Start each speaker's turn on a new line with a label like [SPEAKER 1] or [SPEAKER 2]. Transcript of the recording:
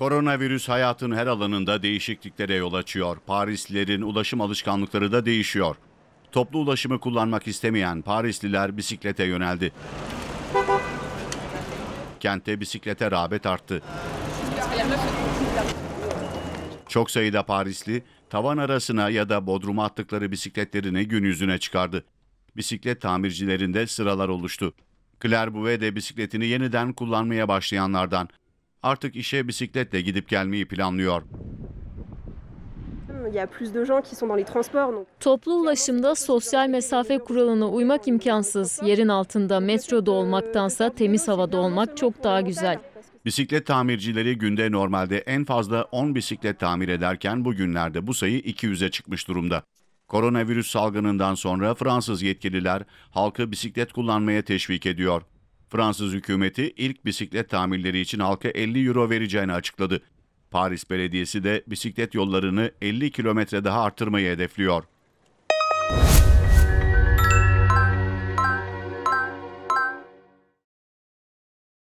[SPEAKER 1] Koronavirüs hayatın her alanında değişikliklere yol açıyor. Parislilerin ulaşım alışkanlıkları da değişiyor. Toplu ulaşımı kullanmak istemeyen Parisliler bisiklete yöneldi. Kentte bisiklete rağbet arttı. Çok sayıda Parisli tavan arasına ya da bodruma attıkları bisikletlerini gün yüzüne çıkardı. Bisiklet tamircilerinde sıralar oluştu. Claire Bouvet de bisikletini yeniden kullanmaya başlayanlardan artık işe bisikletle gidip gelmeyi planlıyor.
[SPEAKER 2] Toplu ulaşımda sosyal mesafe kuralına uymak imkansız. Yerin altında metroda olmaktansa temiz havada olmak çok daha güzel.
[SPEAKER 1] Bisiklet tamircileri günde normalde en fazla 10 bisiklet tamir ederken bugünlerde bu sayı 200'e çıkmış durumda. Koronavirüs salgınından sonra Fransız yetkililer halkı bisiklet kullanmaya teşvik ediyor. Fransız hükümeti ilk bisiklet tamirleri için halka 50 euro vereceğini açıkladı. Paris Belediyesi de bisiklet yollarını 50 kilometre daha artırmayı hedefliyor.